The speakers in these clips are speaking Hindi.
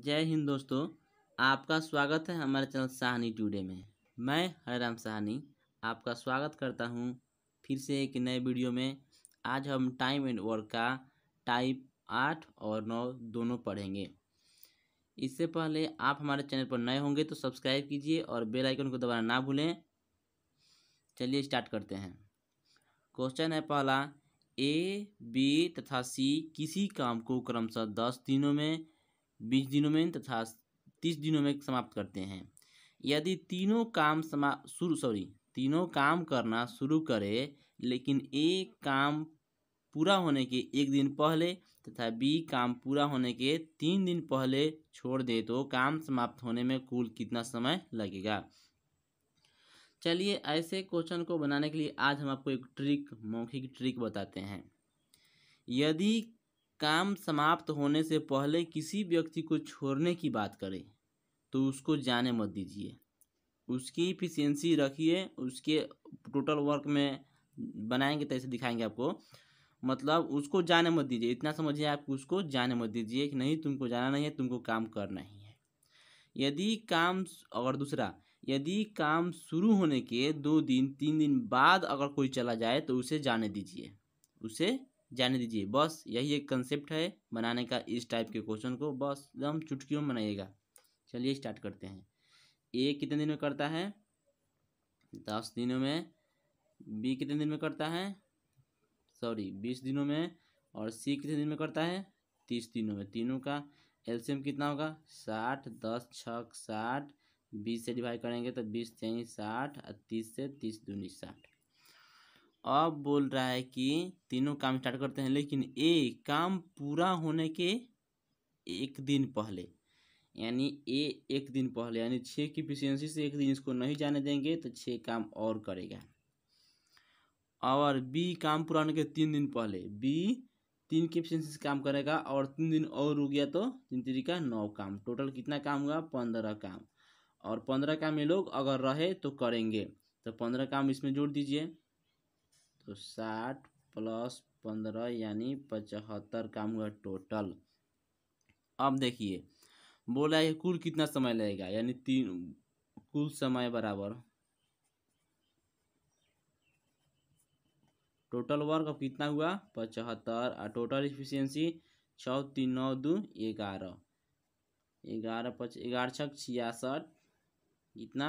जय हिंद दोस्तों आपका स्वागत है हमारे चैनल साहनी टूडे में मैं राम साहनी आपका स्वागत करता हूं फिर से एक नए वीडियो में आज हम टाइम एंड वर्क का टाइप आठ और नौ दोनों पढ़ेंगे इससे पहले आप हमारे चैनल पर नए होंगे तो सब्सक्राइब कीजिए और बेल आइकन को दबाना ना भूलें चलिए स्टार्ट करते हैं क्वेश्चन है पहला ए बी तथा सी किसी काम को क्रमशः दस दिनों में बीस दिनों में तथा तीस दिनों में समाप्त करते हैं यदि तीनों काम समा शुरू सॉरी तीनों काम करना शुरू करे लेकिन ए काम पूरा होने के एक दिन पहले तथा बी काम पूरा होने के तीन दिन पहले छोड़ दे तो काम समाप्त होने में कुल कितना समय लगेगा चलिए ऐसे क्वेश्चन को बनाने के लिए आज हम आपको एक ट्रिक मौखिक ट्रिक बताते हैं यदि काम समाप्त होने से पहले किसी व्यक्ति को छोड़ने की बात करें तो उसको जाने मत दीजिए उसकी इफिशियंसी रखिए उसके टोटल वर्क में बनाएंगे तो ऐसे दिखाएंगे आपको मतलब उसको जाने मत दीजिए इतना समझिए आप उसको जाने मत दीजिए कि नहीं तुमको जाना नहीं है तुमको काम करना ही है यदि काम अगर दूसरा यदि काम शुरू होने के दो दिन तीन दिन बाद अगर कोई चला जाए तो उसे जाने दीजिए उसे जाने दीजिए बस यही एक कंसेप्ट है बनाने का इस टाइप के क्वेश्चन को बस एकदम चुटकियों में बनाइएगा चलिए स्टार्ट करते हैं ए कितने दिन में करता है दस दिनों में बी कितने दिन में करता है सॉरी बीस दिनों में और सी कितने दिन में करता है तीस दिनों में तीनों का एलसीएम कितना होगा साठ दस छ साठ बीस से डिवाइड करेंगे तो बीस तेईस साठ और तीस से तीस दूनी साठ अब बोल रहा है कि तीनों काम स्टार्ट करते हैं लेकिन ए काम पूरा होने के एक दिन पहले यानी ए एक दिन पहले यानी छः की इफिशियंसी से एक दिन इसको नहीं जाने देंगे तो छः काम और करेगा और बी काम पूरा होने के तीन दिन पहले बी तीन की एफिशिएंसी से काम करेगा और तीन दिन और रुक गया तो तीन तरीका का नौ काम टोटल कितना काम हुआ पंद्रह काम और पंद्रह काम ये लोग अगर रहे तो करेंगे तो पंद्रह काम इसमें जोड़ दीजिए तो साठ प्लस पंद्रह यानी पचहत्तर काम हुआ टोटल अब देखिए बोला है कुल कितना समय लगेगा यानी तीन कुल समय बराबर टोटल वर्क अब कितना हुआ पचहत्तर और टोटल इफिशियंसी छः तीन नौ दो ग्यारह ग्यारह पच ग्यारह छः छियासठ इतना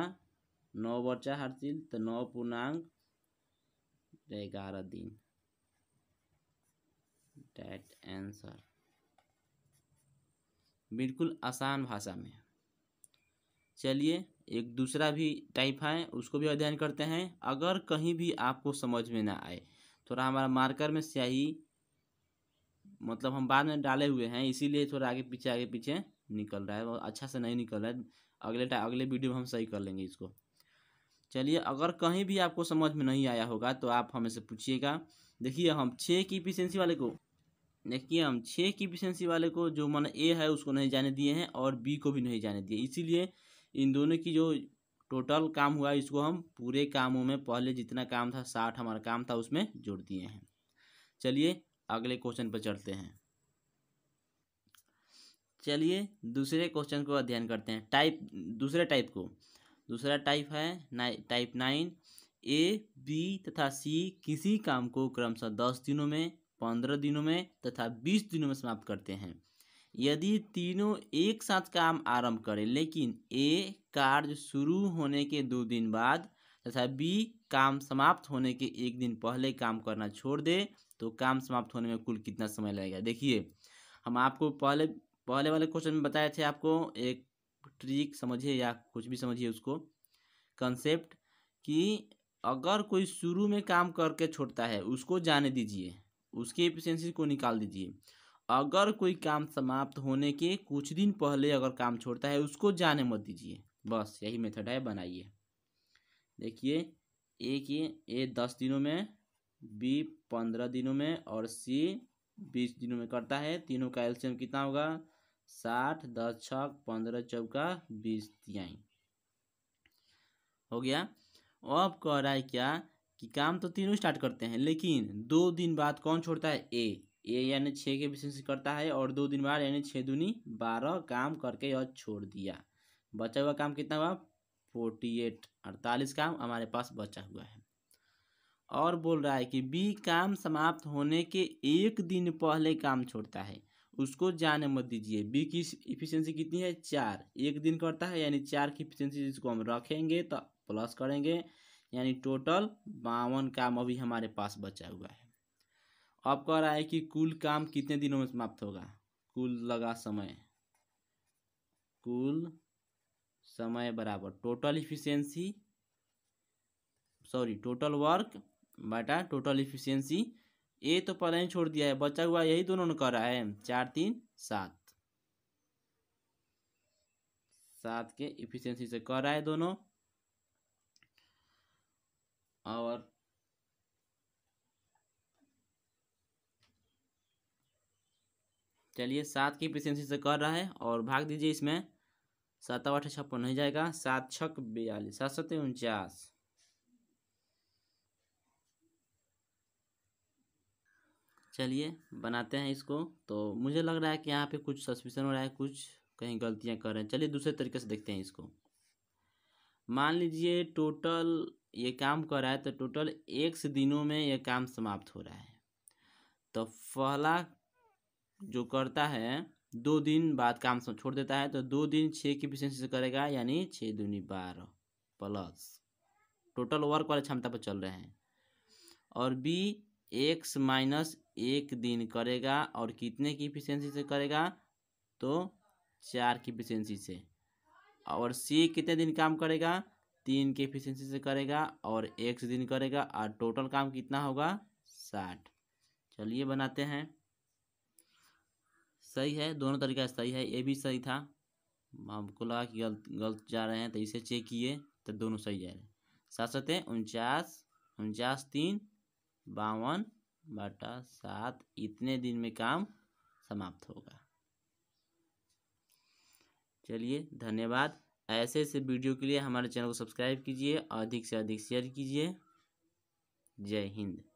नौ बचा हर चीज तो नौ पूर्णांक ग्यारह दिन डेट आंसर बिल्कुल आसान भाषा में चलिए एक दूसरा भी टाइप है उसको भी अध्ययन करते हैं अगर कहीं भी आपको समझ में ना आए थोड़ा हमारा मार्कर में स्याही मतलब हम बाद में डाले हुए हैं इसीलिए थोड़ा आगे पीछे आगे पीछे निकल रहा है अच्छा से नहीं निकल रहा है अगले अगले वीडियो में हम सही कर लेंगे इसको चलिए अगर कहीं भी आपको समझ में नहीं आया होगा तो आप हमें से पूछिएगा देखिए हम छः की इफिशेंसी वाले को देखिए हम छः की इफिशेंसी वाले को जो मान ए है उसको नहीं जाने दिए हैं और बी को भी नहीं जाने दिए इसीलिए इन दोनों की जो टोटल काम हुआ इसको हम पूरे कामों में पहले जितना काम था साठ हमारा काम था उसमें जोड़ दिए हैं चलिए अगले क्वेश्चन पर चलते हैं चलिए दूसरे क्वेश्चन को अध्ययन करते हैं टाइप दूसरे टाइप को दूसरा टाइप है नाइ टाइप नाइन ए बी तथा सी किसी काम को क्रमशः दस दिनों में पंद्रह दिनों में तथा बीस दिनों में समाप्त करते हैं यदि तीनों एक साथ काम आरंभ करें लेकिन ए कार्य शुरू होने के दो दिन बाद तथा बी काम समाप्त होने के एक दिन पहले काम करना छोड़ दे तो काम समाप्त होने में कुल कितना समय लगेगा देखिए हम आपको पहले पहले वाले क्वेश्चन में बताए थे आपको एक ट्रिक समझिए या कुछ भी समझिए उसको कंसेप्ट कि अगर कोई शुरू में काम करके छोड़ता है उसको जाने दीजिए उसकी एफिशिएंसी को निकाल दीजिए अगर कोई काम समाप्त होने के कुछ दिन पहले अगर काम छोड़ता है उसको जाने मत दीजिए बस यही मेथड है बनाइए देखिए ए की ए दस दिनों में बी पंद्रह दिनों में और सी बीस दिनों में करता है तीनों का एल्शियम कितना होगा साठ दस छ पंद्रह चौका बीस तिहाई हो गया अब कह रहा है क्या कि काम तो तीनों स्टार्ट करते हैं लेकिन दो दिन बाद कौन छोड़ता है ए ए यानी छः के विशेष करता है और दो दिन बाद यानी छः दूनी बारह काम करके और छोड़ दिया बचा हुआ काम कितना हुआ फोर्टी एट अड़तालीस काम हमारे पास बचा हुआ है और बोल रहा है कि बी काम समाप्त होने के एक दिन पहले काम छोड़ता है उसको जाने मत दीजिए बी की इफिशियंसी कितनी है चार एक दिन करता है यानी चार की इफिशियंसी जिसको हम रखेंगे तो प्लस करेंगे यानी टोटल बावन काम अभी हमारे पास बचा हुआ है अब कह रहा है कि कुल काम कितने दिनों में समाप्त होगा कुल लगा समय कुल समय बराबर total efficiency sorry total work बटा टोटल इफिशियंसी ए तो पहले ही छोड़ दिया है बचा हुआ यही दोनों ने कर रहा है चार तीन सात सात के इफिशियंसी से कर रहा है दोनों और चलिए सात की इफिशियंसी से कर रहा है और भाग दीजिए इसमें सात आठ छप्पन हो जाएगा सात छक बयालीस सात सौ उनचास चलिए बनाते हैं इसको तो मुझे लग रहा है कि यहाँ पे कुछ सस्पेशन हो रहा है कुछ कहीं गलतियाँ कर रहे हैं चलिए दूसरे तरीके से देखते हैं इसको मान लीजिए टोटल ये काम कर रहा है तो टोटल एक से दिनों में ये काम समाप्त हो रहा है तो पहला जो करता है दो दिन बाद काम छोड़ देता है तो दो दिन छः की एफिशिएंसी से करेगा यानी छः दूनी बारह प्लस टोटल वर्क वाले क्षमता पर चल रहे हैं और बी एक्स माइनस एक दिन करेगा और कितने की इफिशेंसी से करेगा तो चार की इफिशेंसी से और सी कितने दिन काम करेगा तीन की इफिशेंसी से करेगा और एक्स दिन करेगा और टोटल काम कितना होगा साठ चलिए बनाते हैं सही है दोनों तरीका सही है ये भी सही था हमको लगा कि गलत गलत जा रहे हैं तो इसे चेक किए तो दोनों सही जा रहे हैं साथ साथ उनचास उनचास तीन बावन बटा सात इतने दिन में काम समाप्त होगा चलिए धन्यवाद ऐसे ऐसे वीडियो के लिए हमारे चैनल को सब्सक्राइब कीजिए अधिक से अधिक शेयर कीजिए जय हिंद